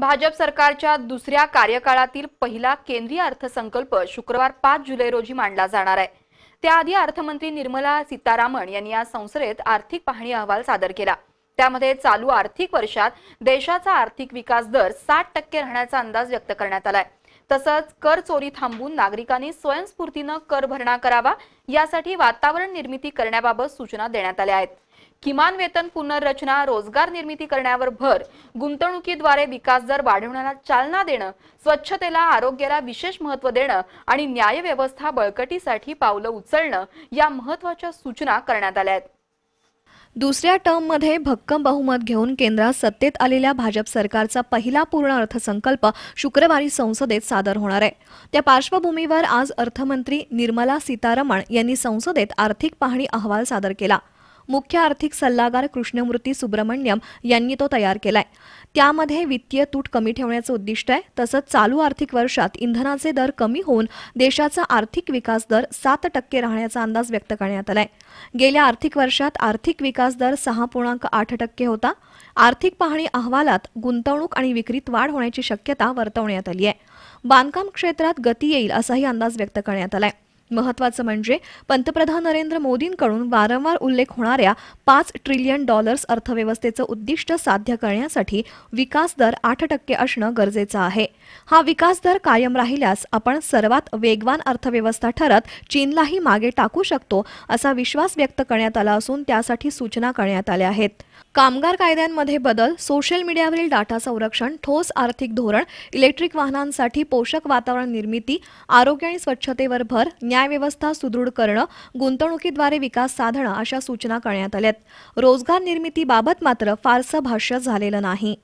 भाजप सरकारच्या दुसऱ्या कार्यकाळातील पहिला केंद्रीय अर्थसंकल्प शुक्रवार पाच जुलै रोजी मांडला जाणार आहे त्याआधी अर्थमंत्री निर्मला सीतारामन यांनी आज संसदेत आर्थिक पाहणी अहवाल सादर केला त्यामध्ये चालू आर्थिक वर्षात देशाचा आर्थिक विकास दर साठ टक्के राहण्याचा अंदाज व्यक्त करण्यात आलाय तसंच कर चोरी थांबून नागरिकांनी स्वयंस्फूर्तीनं कर भरणा करावा यासाठी वातावरण निर्मिती करण्याबाबत सूचना देण्यात आल्या आहेत किमान वेतन पुनर्रचना रोजगार निर्मिती करण्यावर भर गुंतवणुकीद्वारे विकास दर वाढवण्याला चालना देणं स्वच्छतेला आरोग्याला विशेष महत्व देणं आणि न्यायव्यवस्था बळकटीसाठी पावलं उचलणं या महत्वाच्या सूचना करण्यात आल्या आहेत दुसऱ्या टर्ममध्ये भक्कम बहुमत घेऊन केंद्रात सत्तेत आलेल्या भाजप सरकारचा पहिला पूर्ण अर्थसंकल्प शुक्रवारी संसदेत सादर होणार आहे त्या पार्श्वभूमीवर आज अर्थमंत्री निर्मला सीतारमण यांनी संसदेत आर्थिक पाहणी अहवाल सादर केला मुख्य आर्थिक सल्लागार कृष्णमूर्ती सुब्रमण्यम यांनी तो तयार केलाय त्यामध्ये वित्तीय तूट कमी ठेवण्याचं उद्दिष्ट आहे तसंच चालू आर्थिक वर्षात इंधनाचे दर कमी होऊन देशाचा आर्थिक विकास दर सात टक्के राहण्याचा अंदाज व्यक्त करण्यात आलाय गेल्या आर्थिक वर्षात आर्थिक विकास दर सहा पूर्णांक आठ टक्के होता आर्थिक पाहणी अहवालात गुंतवणूक आणि विक्रीत वाढ होण्याची शक्यता वर्तवण्यात आली आहे बांधकाम क्षेत्रात गती येईल असाही अंदाज व्यक्त करण्यात आलाय महत्वाचं म्हणजे पंतप्रधान नरेंद्र मोदींकडून वारंवार उल्लेख होणाऱ्या पाच ट्रिलियन डॉलर्स अर्थव्यवस्थेचं उद्दिष्ट साध्य करण्यासाठी विकास दर आठ टक्के असणं गरजेचं आहे हा विकास दर कायम राहिल्यास आपण सर्वात वेगवान अर्थव्यवस्था ठरत चीनलाही मागे टाकू शकतो असा विश्वास व्यक्त करण्यात आला असून त्यासाठी सूचना करण्यात आल्या आहेत कामगार कायद्यांमध्ये बदल सोशल मीडियावरील डाटा संरक्षण ठोस आर्थिक धोरण इलेक्ट्रिक वाहनांसाठी पोषक वातावरण निर्मिती आरोग्य आणि स्वच्छतेवर भर न्यायव्यवस्था सुदृढ करणं गुंतवणुकीद्वारे विकास साधणं अशा सूचना करण्यात आल्यात रोजगार निर्मितीबाबत मात्र फारसं भाष्य झालेलं नाही